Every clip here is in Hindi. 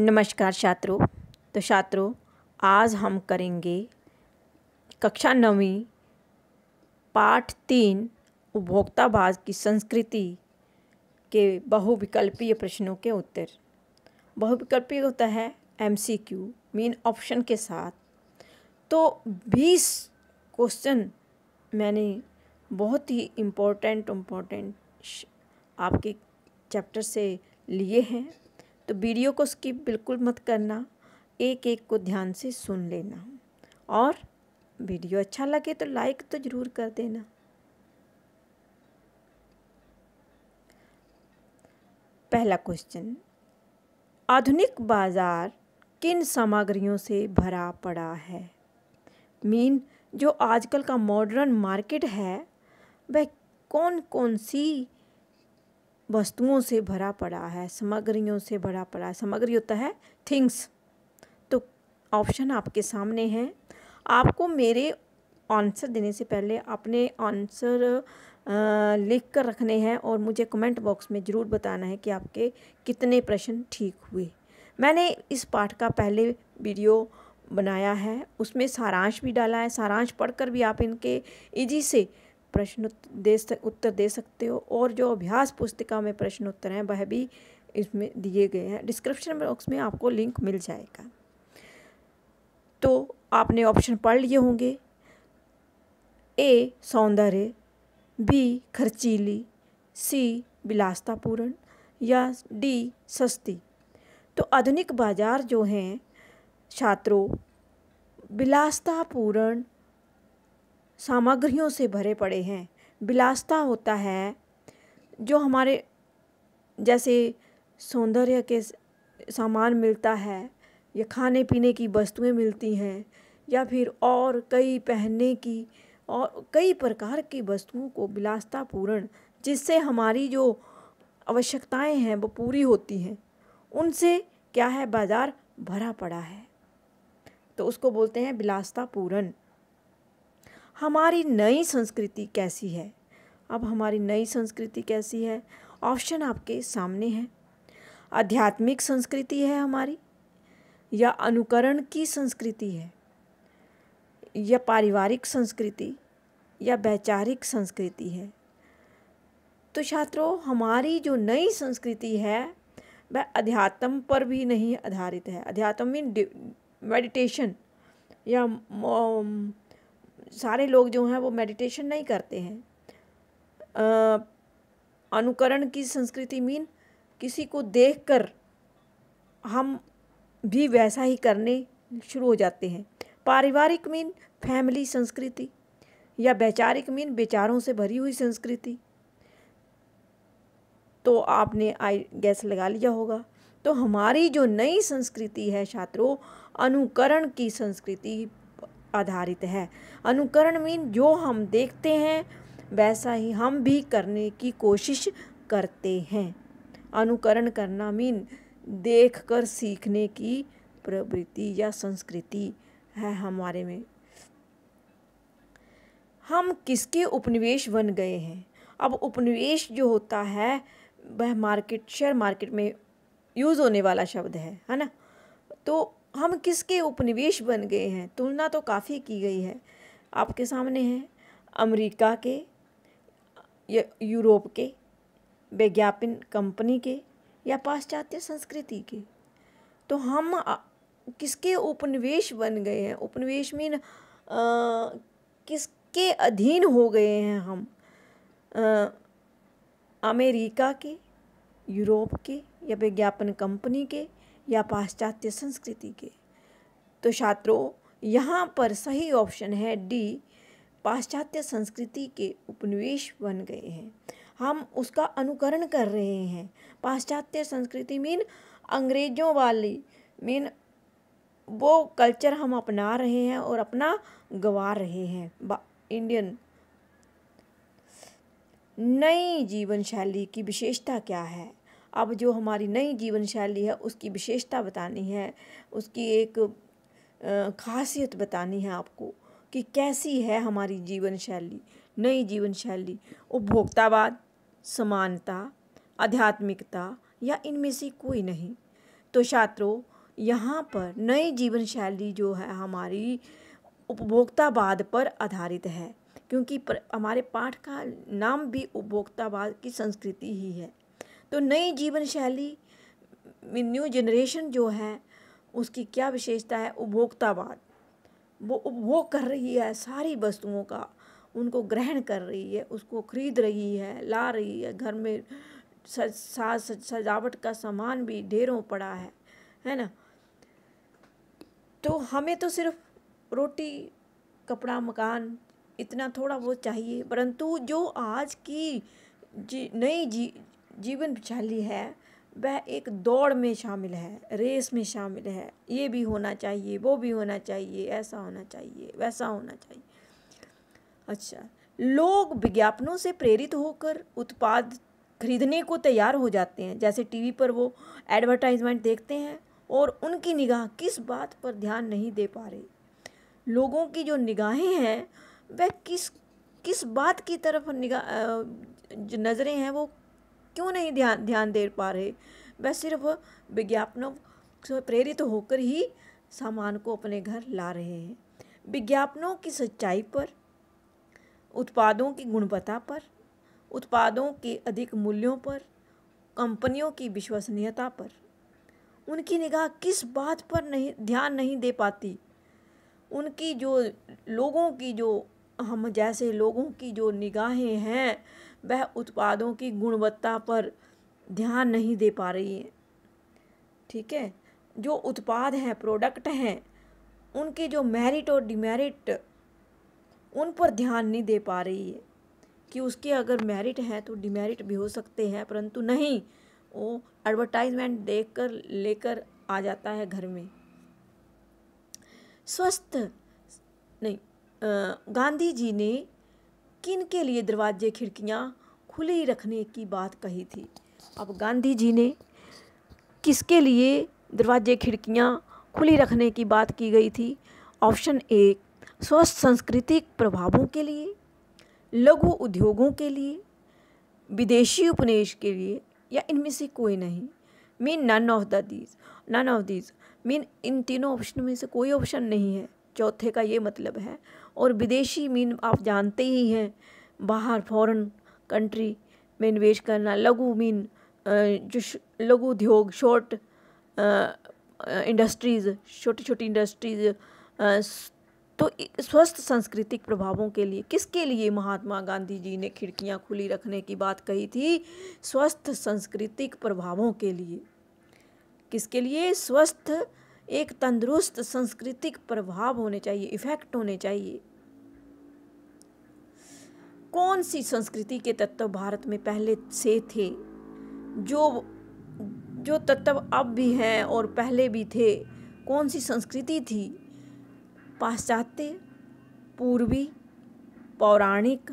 नमस्कार छात्रों तो छात्रों आज हम करेंगे कक्षा नवी पाठ तीन उपभोक्तावाद की संस्कृति के बहुविकल्पीय प्रश्नों के उत्तर बहुविकल्पीय होता है M C Q main option के साथ तो बीस क्वेश्चन मैंने बहुत ही इम्पोर्टेंट इम्पोर्टेंट आपके चैप्टर से लिए हैं तो वीडियो को स्किप बिल्कुल मत करना एक एक को ध्यान से सुन लेना और वीडियो अच्छा लगे तो लाइक तो ज़रूर कर देना पहला क्वेश्चन आधुनिक बाज़ार किन सामग्रियों से भरा पड़ा है मीन जो आजकल का मॉडर्न मार्केट है वह कौन कौन सी वस्तुओं से भरा पड़ा है सामग्रियों से भरा पड़ा है सामग्री होता है थिंग्स तो ऑप्शन आपके सामने हैं आपको मेरे आंसर देने से पहले अपने आंसर लिख कर रखने हैं और मुझे कमेंट बॉक्स में ज़रूर बताना है कि आपके कितने प्रश्न ठीक हुए मैंने इस पाठ का पहले वीडियो बनाया है उसमें सारांश भी डाला है सारांश पढ़कर भी आप इनके इजी से प्रश्न दे उत्तर दे सकते हो और जो अभ्यास पुस्तिका में प्रश्न उत्तर हैं वह भी इसमें दिए गए हैं डिस्क्रिप्शन बॉक्स में आपको लिंक मिल जाएगा तो आपने ऑप्शन पढ़ लिए होंगे ए सौंदर्य बी खर्चीली सी विलासतापूर्ण या डी सस्ती तो आधुनिक बाजार जो हैं छात्रों विलासतापूर्ण सामग्रियों से भरे पड़े हैं बिलासता होता है जो हमारे जैसे सौंदर्य के सामान मिलता है या खाने पीने की वस्तुएं मिलती हैं या फिर और कई पहनने की और कई प्रकार की वस्तुओं को बिलासता पूर्ण जिससे हमारी जो आवश्यकताएं हैं वो पूरी होती हैं उनसे क्या है बाज़ार भरा पड़ा है तो उसको बोलते हैं बिलासता पूर्ण हमारी नई संस्कृति कैसी है अब हमारी नई संस्कृति कैसी है ऑप्शन आपके सामने है आध्यात्मिक संस्कृति है हमारी या अनुकरण की संस्कृति है या पारिवारिक संस्कृति या वैचारिक संस्कृति है तो छात्रों हमारी जो नई संस्कृति है वह अध्यात्म पर भी नहीं आधारित है अध्यात्म मीन मेडिटेशन या सारे लोग जो हैं वो मेडिटेशन नहीं करते हैं अनुकरण की संस्कृति मीन किसी को देखकर हम भी वैसा ही करने शुरू हो जाते हैं पारिवारिक मीन फैमिली संस्कृति या वैचारिक मीन विचारों से भरी हुई संस्कृति तो आपने आई गैस लगा लिया होगा तो हमारी जो नई संस्कृति है छात्रों अनुकरण की संस्कृति आधारित है अनुकरण मीन जो हम देखते हैं वैसा ही हम भी करने की कोशिश करते हैं अनुकरण करना मीन देख कर सीखने की प्रवृत्ति या संस्कृति है हमारे में हम किसके उपनिवेश बन गए हैं अब उपनिवेश जो होता है वह मार्केट शेयर मार्केट में यूज़ होने वाला शब्द है है ना तो हम किसके उपनिवेश बन गए हैं तुलना तो काफ़ी की गई है आपके सामने है अमेरिका के यूरोप के विज्ञापन कंपनी के या पाश्चात्य संस्कृति के तो हम किसके उपनिवेश बन गए हैं उपनिवेश मीन किसके अधीन हो गए हैं हम आ, अमेरिका के यूरोप के या विज्ञापन कंपनी के या पाश्चात्य संस्कृति के तो छात्रों यहाँ पर सही ऑप्शन है डी पाश्चात्य संस्कृति के उपनिवेश बन गए हैं हम उसका अनुकरण कर रहे हैं पाश्चात्य संस्कृति मीन अंग्रेजों वाली मीन वो कल्चर हम अपना रहे हैं और अपना गवा रहे हैं इंडियन नई जीवन शैली की विशेषता क्या है अब जो हमारी नई जीवन शैली है उसकी विशेषता बतानी है उसकी एक खासियत बतानी है आपको कि कैसी है हमारी जीवन शैली नई जीवन शैली उपभोक्तावाद समानता आध्यात्मिकता या इनमें से कोई नहीं तो छात्रों यहाँ पर नई जीवन शैली जो है हमारी उपभोक्तावाद पर आधारित है क्योंकि हमारे पाठ का नाम भी उपभोक्तावाद की संस्कृति ही है तो नई जीवन शैली न्यू जनरेशन जो है उसकी क्या विशेषता है उपभोक्तावाद वो उपभोग कर रही है सारी वस्तुओं का उनको ग्रहण कर रही है उसको खरीद रही है ला रही है घर में सज साज सजावट का सामान भी ढेरों पड़ा है है ना तो हमें तो सिर्फ रोटी कपड़ा मकान इतना थोड़ा बहुत चाहिए परंतु जो आज की जी नई जी जीवन शैली है वह एक दौड़ में शामिल है रेस में शामिल है ये भी होना चाहिए वो भी होना चाहिए ऐसा होना चाहिए वैसा होना चाहिए अच्छा लोग विज्ञापनों से प्रेरित होकर उत्पाद खरीदने को तैयार हो जाते हैं जैसे टीवी पर वो एडवर्टाइजमेंट देखते हैं और उनकी निगाह किस बात पर ध्यान नहीं दे पा रही लोगों की जो निगाहें हैं वह किस किस बात की तरफ निगाह नज़रें हैं वो क्यों नहीं ध्यान ध्यान दे पा रहे वह सिर्फ विज्ञापनों से प्रेरित होकर ही सामान को अपने घर ला रहे हैं विज्ञापनों की सच्चाई पर उत्पादों की गुणवत्ता पर उत्पादों के अधिक मूल्यों पर कंपनियों की विश्वसनीयता पर उनकी निगाह किस बात पर नहीं ध्यान नहीं दे पाती उनकी जो लोगों की जो हम जैसे लोगों की जो निगाहें हैं वह उत्पादों की गुणवत्ता पर ध्यान नहीं दे पा रही है ठीक है जो उत्पाद हैं प्रोडक्ट हैं उनके जो मेरिट और डिमेरिट उन पर ध्यान नहीं दे पा रही है कि उसके अगर मेरिट हैं तो डिमेरिट भी हो सकते हैं परंतु नहीं वो एडवर्टाइजमेंट देख कर लेकर आ जाता है घर में स्वस्थ नहीं गांधी जी ने किन के लिए दरवाजे खिड़कियाँ खुली रखने की बात कही थी अब गांधी जी ने किसके लिए दरवाजे खिड़कियाँ खुली रखने की बात की गई थी ऑप्शन ए स्वस्थ सांस्कृतिक प्रभावों के लिए लघु उद्योगों के लिए विदेशी उपनिवेश के लिए या इनमें से कोई नहीं mean none of the these none of these mean इन तीनों ऑप्शन में से कोई ऑप्शन नहीं है चौथे का ये मतलब है और विदेशी मीन आप जानते ही हैं बाहर फॉरेन कंट्री में निवेश करना लघु मीन जो लघु उद्योग शॉर्ट इंडस्ट्रीज़ छोटी छोटी इंडस्ट्रीज़ तो स्वस्थ सांस्कृतिक प्रभावों के लिए किसके लिए महात्मा गांधी जी ने खिड़कियां खुली रखने की बात कही थी स्वस्थ सांस्कृतिक प्रभावों के लिए किसके लिए स्वस्थ एक तंदुरुस्त सांस्कृतिक प्रभाव होने चाहिए इफ़ेक्ट होने चाहिए कौन सी संस्कृति के तत्व भारत में पहले से थे जो जो तत्व अब भी हैं और पहले भी थे कौन सी संस्कृति थी पाश्चात्य पूर्वी पौराणिक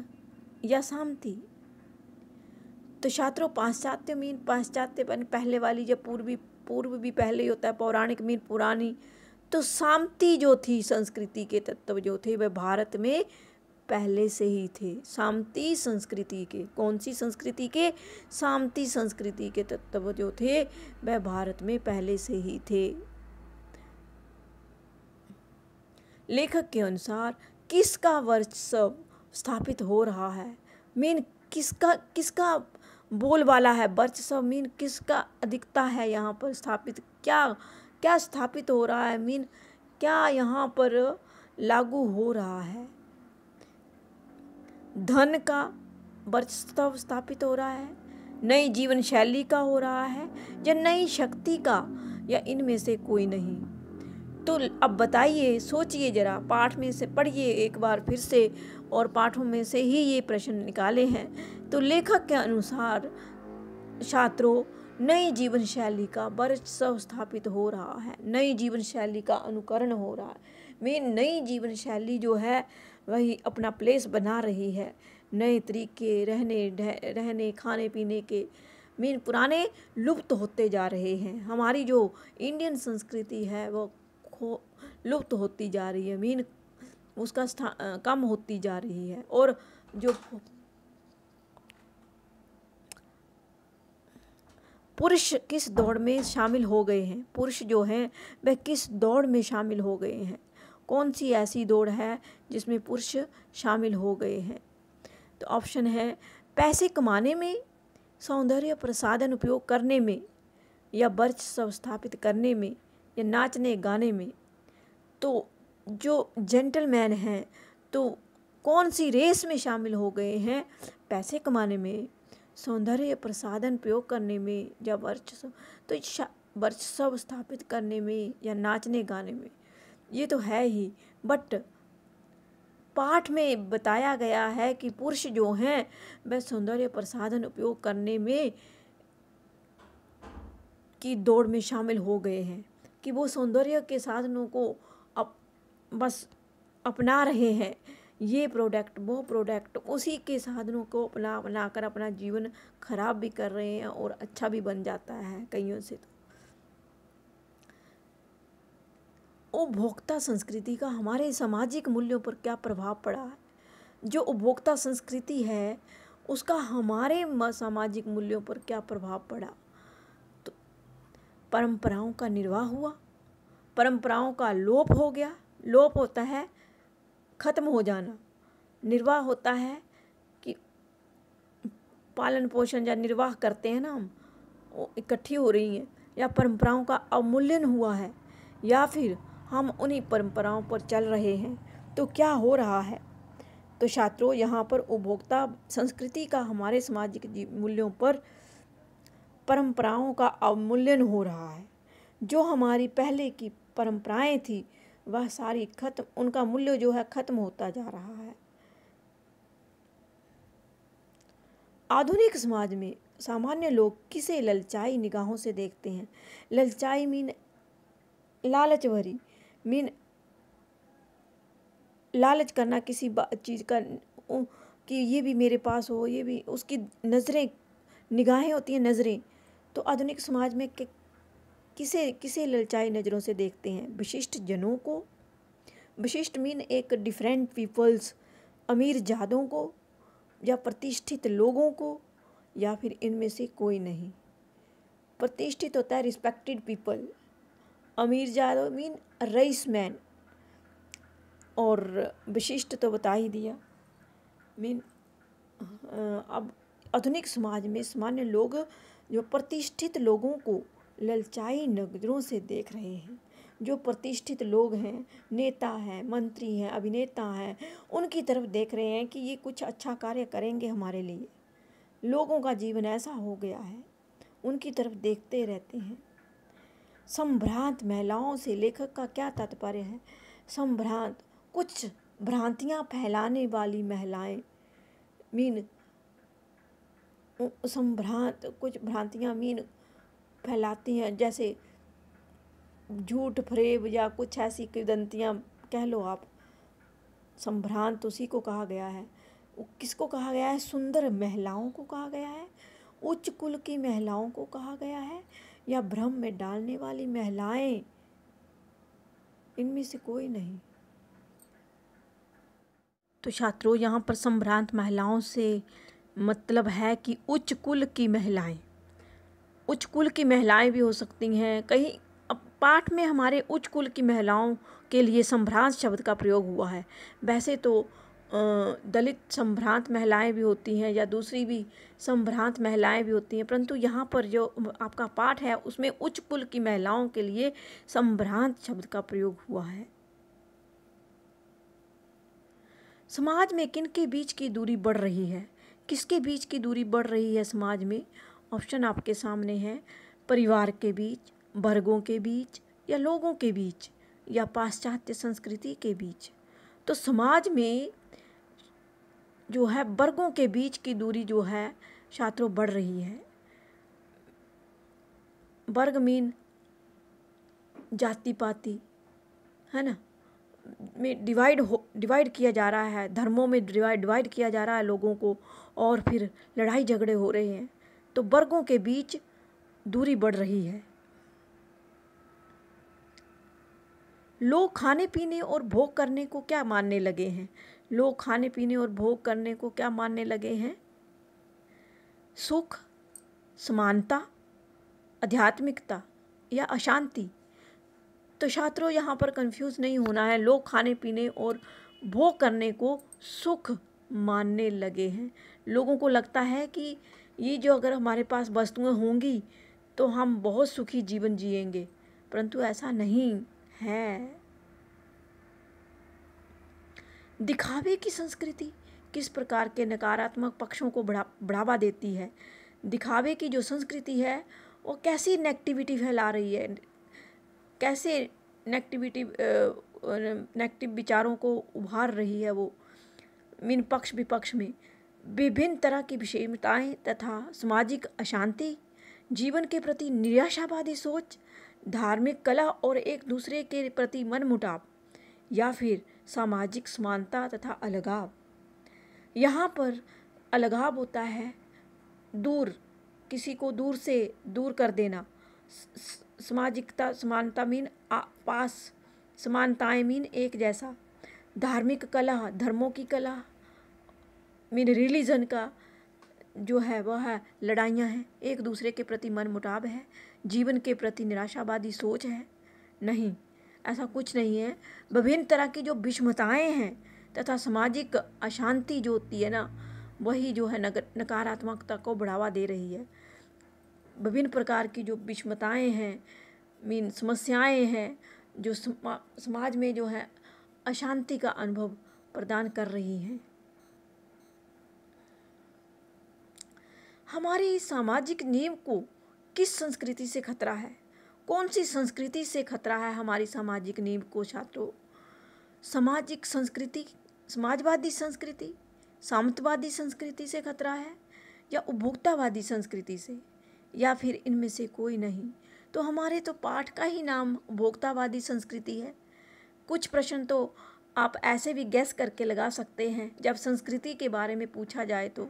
या शांति तो छात्रों पाश्चात्य मीन पाश्चात्य पहले वाली जब पूर्वी पूर्व भी पहले ही होता है पौराणिक मीन पुरानी तो शांति जो थी संस्कृति के तत्व जो थे वह भारत में पहले से ही थे शांति संस्कृति के कौन सी संस्कृति के शांति संस्कृति के तत्व जो थे वह भारत में पहले से ही थे लेखक के अनुसार किसका वर्चस्व स्थापित हो रहा है मीन किसका किसका बोल वाला है वर्चस्व मीन किसका अधिकता है यहाँ पर स्थापित क्या क्या स्थापित हो रहा है मीन क्या यहाँ पर लागू हो रहा है धन का वर्चस्व स्थापित हो रहा है नई जीवन शैली का हो रहा है या नई शक्ति का या इनमें से कोई नहीं तो अब बताइए सोचिए ज़रा पाठ में से पढ़िए एक बार फिर से और पाठों में से ही ये प्रश्न निकाले हैं तो लेखक के अनुसार छात्रों नई जीवन शैली का वर्चस्व स्थापित हो रहा है नई जीवन शैली का अनुकरण हो रहा है मेन नई जीवन शैली जो है वही अपना प्लेस बना रही है नए तरीके रहने रहने खाने पीने के मीन पुराने लुप्त होते जा रहे हैं हमारी जो इंडियन संस्कृति है वो खो लुप्त होती जा रही है मीन उसका स्थान कम होती जा रही है और जो पुरुष किस दौड़ में शामिल हो गए हैं पुरुष जो हैं वह किस दौड़ में शामिल हो गए हैं कौन सी ऐसी दौड़ है जिसमें पुरुष शामिल हो गए हैं तो ऑप्शन है पैसे कमाने में सौंदर्य प्रसाधन उपयोग करने में या वर्च संस्थापित करने में या नाचने गाने में तो जो जेंटलमैन हैं तो कौन सी रेस में शामिल हो गए हैं पैसे कमाने में सौंदर्य प्रसाधन प्रयोग करने में या वर्चस्व तो वर्चस्व स्थापित करने में या नाचने गाने में ये तो है ही बट पाठ में बताया गया है कि पुरुष जो हैं वह सौंदर्य प्रसाधन उपयोग करने में की दौड़ में शामिल हो गए हैं कि वो सौंदर्य के साधनों को अप, बस अपना रहे हैं ये प्रोडक्ट वो प्रोडक्ट उसी के साधनों को अपना अपना कर अपना जीवन खराब भी कर रहे हैं और अच्छा भी बन जाता है कईयों से तो उपभोक्ता संस्कृति का हमारे सामाजिक मूल्यों पर क्या प्रभाव पड़ा है जो उपभोक्ता संस्कृति है उसका हमारे सामाजिक मूल्यों पर क्या प्रभाव पड़ा तो परंपराओं का निर्वाह हुआ परंपराओं का लोप हो गया लोप होता है ख़त्म हो जाना निर्वाह होता है कि पालन पोषण या निर्वाह करते हैं ना हम वो इकट्ठी हो रही हैं या परंपराओं का अवमूल्यन हुआ है या फिर हम उन्हीं परंपराओं पर चल रहे हैं तो क्या हो रहा है तो छात्रों यहाँ पर उपभोक्ता संस्कृति का हमारे सामाजिक मूल्यों पर परंपराओं का अवमूल्यन हो रहा है जो हमारी पहले की परंपराएं थी वह सारी खत्म उनका मूल्य जो है खत्म होता जा रहा है आधुनिक समाज में सामान्य लोग किसे ललचाई निगाहों से देखते हैं ललचाई मीन लालच भरी मीन लालच करना किसी बात चीज़ का कि ये भी मेरे पास हो ये भी उसकी नज़रें निगाहें होती हैं नज़रें तो आधुनिक समाज में कि, किसे किसे ललचाई नज़रों से देखते हैं विशिष्ट जनों को विशिष्ट मीन एक डिफरेंट पीपल्स अमीर जादों को या प्रतिष्ठित लोगों को या फिर इनमें से कोई नहीं प्रतिष्ठित होता है रिस्पेक्टेड पीपल अमीर जादो मीन रईस मैन और विशिष्ट तो बता ही दिया मीन अब आधुनिक समाज में सामान्य लोग जो प्रतिष्ठित लोगों को ललचाई नजरों से देख रहे हैं जो प्रतिष्ठित लोग हैं नेता हैं मंत्री हैं अभिनेता हैं उनकी तरफ देख रहे हैं कि ये कुछ अच्छा कार्य करेंगे हमारे लिए लोगों का जीवन ऐसा हो गया है उनकी तरफ देखते रहते हैं संभ्रांत महिलाओं से लेखक का क्या तात्पर्य है संभ्रांत कुछ भ्रांतियाँ फैलाने वाली महिलाएं मीन संभ्रांत कुछ भ्रांतियाँ मीन फैलाती हैं जैसे झूठ फ्रेब या कुछ ऐसी किदंतियाँ कह लो आप संभ्रांत उसी को कहा गया है किसको कहा गया है सुंदर महिलाओं को कहा गया है उच्च कुल की महिलाओं को कहा गया है या भ्रम में डालने वाली महिलाएं इनमें से कोई नहीं तो छात्रों यहाँ पर संभ्रांत महिलाओं से मतलब है कि उच्च कुल की महिलाएं उच्च कुल की महिलाएं भी हो सकती हैं कहीं अब पाठ में हमारे उच्च कुल की महिलाओं के लिए संभ्रांत शब्द का प्रयोग हुआ है वैसे तो दलित संभ्रांत महिलाएं भी होती हैं या दूसरी भी संभ्रांत महिलाएं भी होती हैं परंतु यहाँ पर जो आपका पाठ है उसमें उच्च कुल की महिलाओं के लिए संभ्रांत शब्द का प्रयोग हुआ है समाज में किन के बीच की दूरी बढ़ रही है किसके बीच की दूरी बढ़ रही है समाज में ऑप्शन आपके सामने है परिवार के बीच वर्गों के बीच या लोगों के बीच या पाश्चात्य संस्कृति के बीच तो समाज में जो है वर्गों के बीच की दूरी जो है छात्रों बढ़ रही है वर्ग मीन जाति पाति है ना में डिवाइड हो डिवाइड किया जा रहा है धर्मों में डिवाइड डिवाइड किया जा रहा है लोगों को और फिर लड़ाई झगड़े हो रहे हैं तो वर्गों के बीच दूरी बढ़ रही है लोग खाने पीने और भोग करने को क्या मानने लगे हैं लोग खाने पीने और भोग करने को क्या मानने लगे हैं सुख समानता आध्यात्मिकता या अशांति तो छात्रों यहाँ पर कंफ्यूज नहीं होना है लोग खाने पीने और भोग करने को सुख मानने लगे हैं लोगों को लगता है कि ये जो अगर हमारे पास वस्तुएं होंगी तो हम बहुत सुखी जीवन जिएंगे परंतु ऐसा नहीं है दिखावे की संस्कृति किस प्रकार के नकारात्मक पक्षों को बढ़ा बढ़ावा देती है दिखावे की जो संस्कृति है वो कैसी नेगेटिविटी फैला रही है कैसे नेगेटिविटी नेगेटिव विचारों को उभार रही है वो मीन पक्ष विपक्ष में विभिन्न तरह की विषमताएं तथा सामाजिक अशांति जीवन के प्रति निराशावादी सोच धार्मिक कला और एक दूसरे के प्रति मनमुटाव या फिर सामाजिक समानता तथा अलगाव यहाँ पर अलगाव होता है दूर किसी को दूर से दूर कर देना सामाजिकता समानता मीन आ, पास समानताएं मीन एक जैसा धार्मिक कला धर्मों की कला मीन रिलीजन का जो है वह है लड़ाइयाँ हैं एक दूसरे के प्रति मन मुटाव है जीवन के प्रति निराशावादी सोच है नहीं ऐसा कुछ नहीं है विभिन्न तरह की जो विषमताएँ हैं तथा सामाजिक अशांति जो होती है ना वही जो है नगर नकारात्मकता को बढ़ावा दे रही है विभिन्न प्रकार की जो विषमताएँ हैं मीन समस्याएँ हैं जो समाज में जो है अशांति का अनुभव प्रदान कर रही हैं हमारी सामाजिक नींव को किस संस्कृति से खतरा है कौन सी संस्कृति से खतरा है हमारी सामाजिक नींव को छात्रों सामाजिक संस्कृति समाजवादी संस्कृति सामंतवादी संस्कृति से खतरा है या उपभोक्तावादी संस्कृति से या फिर इनमें से कोई नहीं तो हमारे तो पाठ का ही नाम उपभोक्तावादी संस्कृति है कुछ प्रश्न तो आप ऐसे भी गैस करके लगा सकते हैं जब संस्कृति के बारे में पूछा जाए तो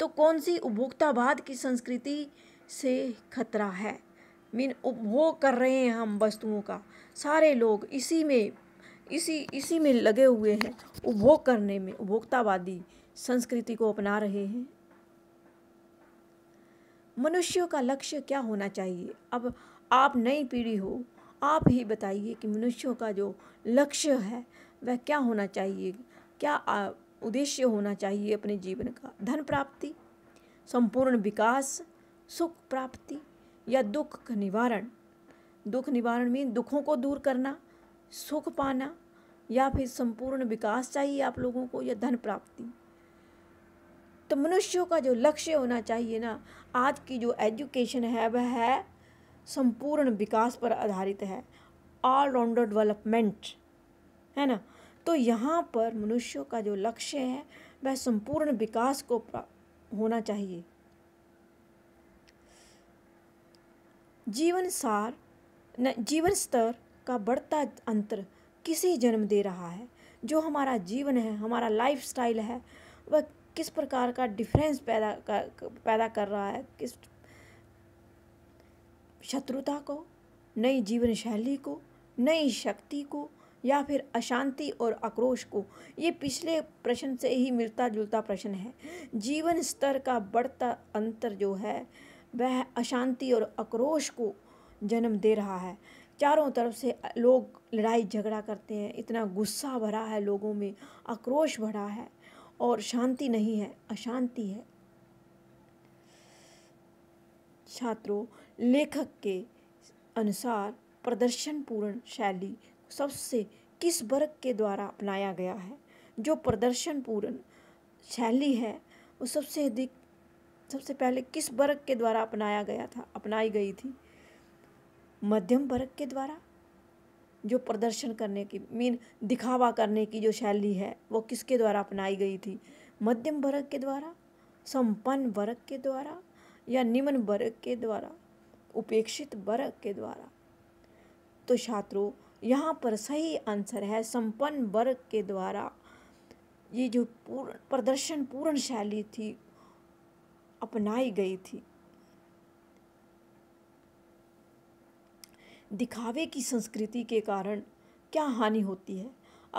तो कौन सी उपभोक्तावाद की संस्कृति से खतरा है मीन उपभोग कर रहे हैं हम वस्तुओं का सारे लोग इसी में इसी इसी में लगे हुए हैं उपभोग करने में उपभोक्तावादी संस्कृति को अपना रहे हैं मनुष्यों का लक्ष्य क्या होना चाहिए अब आप नई पीढ़ी हो आप ही बताइए कि मनुष्यों का जो लक्ष्य है वह क्या होना चाहिए क्या उद्देश्य होना चाहिए अपने जीवन का धन प्राप्ति संपूर्ण विकास सुख प्राप्ति या दुख निवारण दुख निवारण में दुखों को दूर करना सुख पाना या फिर संपूर्ण विकास चाहिए आप लोगों को या धन प्राप्ति तो मनुष्यों का जो लक्ष्य होना चाहिए ना आज की जो एजुकेशन है वह है संपूर्ण विकास पर आधारित है ऑलराउंडर डेवलपमेंट है ना तो यहाँ पर मनुष्यों का जो लक्ष्य है वह संपूर्ण विकास को होना चाहिए जीवन सार न, जीवन स्तर का बढ़ता अंतर किसी जन्म दे रहा है जो हमारा जीवन है हमारा लाइफ स्टाइल है वह किस प्रकार का डिफरेंस पैदा कर पैदा कर रहा है किस शत्रुता को नई जीवन शैली को नई शक्ति को या फिर अशांति और आक्रोश को ये पिछले प्रश्न से ही मिलता जुलता प्रश्न है जीवन स्तर का बढ़ता अंतर जो है वह अशांति और आक्रोश को जन्म दे रहा है चारों तरफ से लोग लड़ाई झगड़ा करते हैं इतना गुस्सा भरा है लोगों में आक्रोश भरा है और शांति नहीं है अशांति है छात्रों लेखक के अनुसार प्रदर्शन पूर्ण शैली सबसे किस वर्ग के द्वारा अपनाया गया है जो प्रदर्शन पूर्ण शैली है वो सबसे अधिक सबसे पहले किस वर्ग के द्वारा अपनाया गया था अपनाई गई थी मध्यम वर्ग के द्वारा जो प्रदर्शन करने की मीन दिखावा करने की जो शैली है वो किसके द्वारा अपनाई गई थी मध्यम वर्ग के द्वारा संपन्न वर्ग के द्वारा या निम्न वर्ग के द्वारा उपेक्षित वर्ग के द्वारा तो छात्रों यहाँ पर सही आंसर है संपन्न वर्ग के द्वारा ये जो पूर्ण प्रदर्शन पूर्ण शैली थी अपनाई गई थी दिखावे की संस्कृति के कारण क्या हानि होती है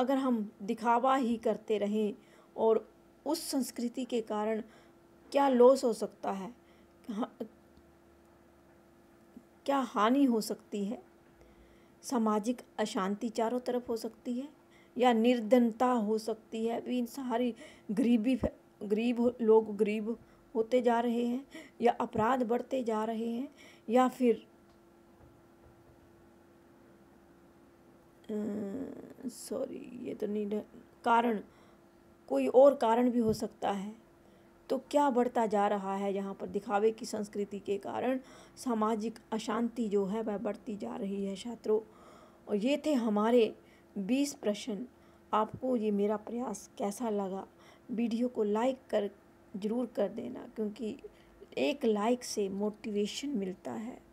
अगर हम दिखावा ही करते रहें और उस संस्कृति के कारण क्या लॉस हो सकता है हाँ, क्या हानि हो सकती है सामाजिक अशांति चारों तरफ हो सकती है या निर्धनता हो सकती है भी इन सारी गरीबी गरीब लोग गरीब होते जा रहे हैं या अपराध बढ़ते जा रहे हैं या फिर सॉरी अं, ये तो नहीं कारण कोई और कारण भी हो सकता है तो क्या बढ़ता जा रहा है यहाँ पर दिखावे की संस्कृति के कारण सामाजिक अशांति जो है वह बढ़ती जा रही है छात्रों और ये थे हमारे बीस प्रश्न आपको ये मेरा प्रयास कैसा लगा वीडियो को लाइक कर ज़रूर कर देना क्योंकि एक लाइक से मोटिवेशन मिलता है